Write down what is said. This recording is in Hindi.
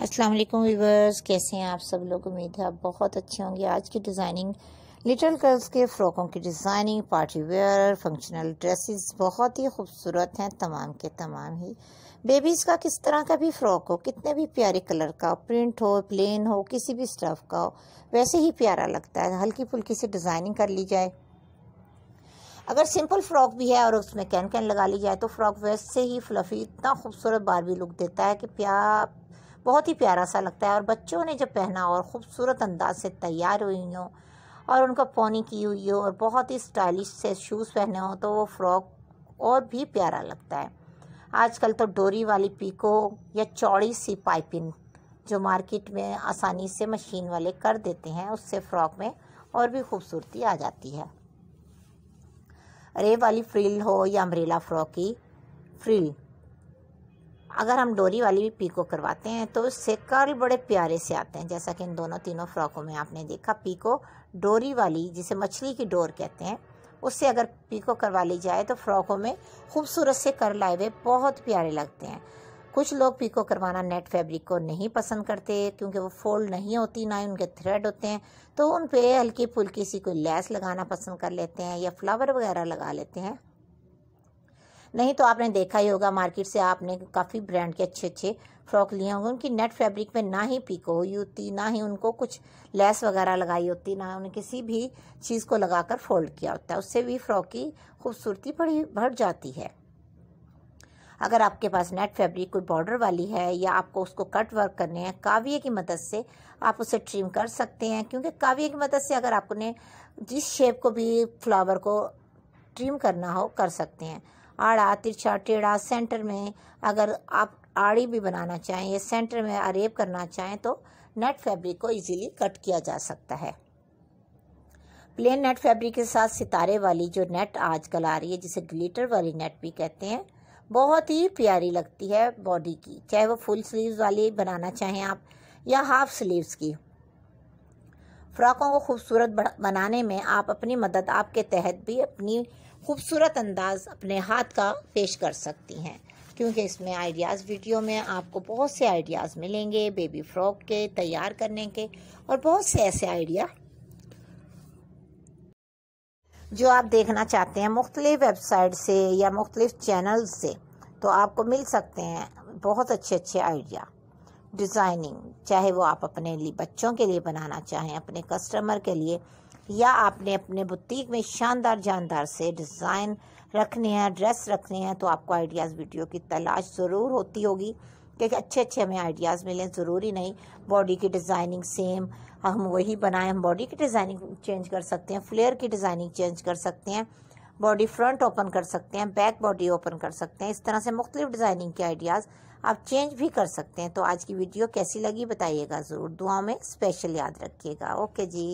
अस्सलाम वालेकुम व्यूवर्स कैसे हैं आप सब लोग उम्मीद है आप बहुत अच्छे होंगे आज की डिज़ाइनिंग लिटिल गर्ल्स के फ़्रॉकों की designing party wear functional dresses बहुत ही खूबसूरत हैं तमाम के तमाम ही बेबीज़ का किस तरह का भी फ़्रॉक हो कितने भी प्यारे कलर का प्रिंट हो प्लेन हो किसी भी स्टफ़ का हो वैसे ही प्यारा लगता है हल्की फुल्की से डिज़ाइनिंग कर ली जाए अगर सिंपल फ्रॉक भी है और उसमें कैन कैन लगा ली जाए तो फ्रॉक वैसे ही फ्लफी इतना खूबसूरत बारबी लुक देता है कि प्या बहुत ही प्यारा सा लगता है और बच्चों ने जब पहना और ख़ूबसूरत अंदाज से तैयार हुई हो और उनका पोनी की हुई हो और बहुत ही स्टाइलिश से शूज़ पहने हों तो वो फ्रॉक और भी प्यारा लगता है आजकल तो डोरी वाली पीको या चौड़ी सी पाइपिंग जो मार्केट में आसानी से मशीन वाले कर देते हैं उससे फ्रॉक में और भी खूबसूरती आ जाती है रे वाली फ्रिल हो या अम्ब्रेला फ्रॉक की फ्रिल अगर हम डोरी वाली भी पीको करवाते हैं तो उससे कर्ल बड़े प्यारे से आते हैं जैसा कि इन दोनों तीनों फ्रॉकों में आपने देखा पीको डोरी वाली जिसे मछली की डोर कहते हैं उससे अगर पीको करवा ली जाए तो फ्रॉकों में खूबसूरत से कर्ल आए हुए बहुत प्यारे लगते हैं कुछ लोग पीको करवाना नेट फैब्रिक को नहीं पसंद करते क्योंकि वो फोल्ड नहीं होती ना ही उनके थ्रेड होते हैं तो उन पे हल्की फुल्की सी कोई लैस लगाना पसंद कर लेते हैं या फ्लावर वगैरह लगा लेते हैं नहीं तो आपने देखा ही होगा मार्केट से आपने काफ़ी ब्रांड के अच्छे अच्छे फ्रॉक लिए होंगे उनकी नेट फैब्रिक में ना ही पीको हुई होती ना ही उनको कुछ लेस वगैरह लगाई होती ना उन्हें किसी भी चीज़ को लगाकर फोल्ड किया होता है उससे भी फ्रॉक की खूबसूरती बड़ी बढ़ जाती है अगर आपके पास नेट फैब्रिक कोई बॉर्डर वाली है या आपको उसको कट वर्क करने हैं काव्य की मदद से आप उसे ट्रिम कर सकते हैं क्योंकि काव्य की मदद से अगर आपने जिस शेप को भी फ्लावर को ट्रिम करना हो कर सकते हैं आड़ा तिरछा टेढ़ा सेंटर में अगर आप आड़ी भी बनाना चाहें या सेंटर में अरेब करना चाहें तो नेट फैब्रिक को इजीली कट किया जा सकता है प्लेन नेट फैब्रिक के साथ सितारे वाली जो नेट आजकल आ रही है जिसे ग्लिटर वाली नेट भी कहते हैं बहुत ही प्यारी लगती है बॉडी की चाहे वो फुल स्लीव्स वाली बनाना चाहें आप या हाफ स्लीव्स की फ्रॉकों को खूबसूरत बनाने में आप अपनी मदद आपके तहत भी अपनी खूबसूरत अंदाज अपने हाथ का पेश कर सकती हैं क्योंकि इसमें आइडियाज़ वीडियो में आपको बहुत से आइडियाज़ मिलेंगे बेबी फ्रॉक के तैयार करने के और बहुत से ऐसे आइडिया जो आप देखना चाहते हैं मुख्तलिफ़ वेबसाइट से या मुख्तलिफ़ चैनल से तो आपको मिल सकते हैं बहुत अच्छे अच्छे आइडिया डिज़ाइनिंग चाहे वो आप अपने लिए बच्चों के लिए बनाना चाहें अपने कस्टमर के लिए या आपने अपने बुटीक में शानदार जानदार से डिज़ाइन रखने हैं ड्रेस रखने हैं तो आपको आइडियाज़ वीडियो की तलाश ज़रूर होती होगी क्योंकि अच्छे अच्छे हमें आइडियाज़ मिलें ज़रूरी नहीं बॉडी की डिज़ाइनिंग सेम हम वही बनाएं हम बॉडी की डिज़ाइनिंग चेंज कर सकते हैं फ्लेयर की डिज़ाइनिंग चेंज कर सकते हैं बॉडी फ्रंट ओपन कर सकते हैं बैक बॉडी ओपन कर सकते हैं इस तरह से मुख्तलिफ डिज़ाइनिंग के आइडियाज़ आप चेंज भी कर सकते हैं तो आज की वीडियो कैसी लगी बताइएगा ज़रूर दुआ में स्पेशल याद रखिएगा ओके जी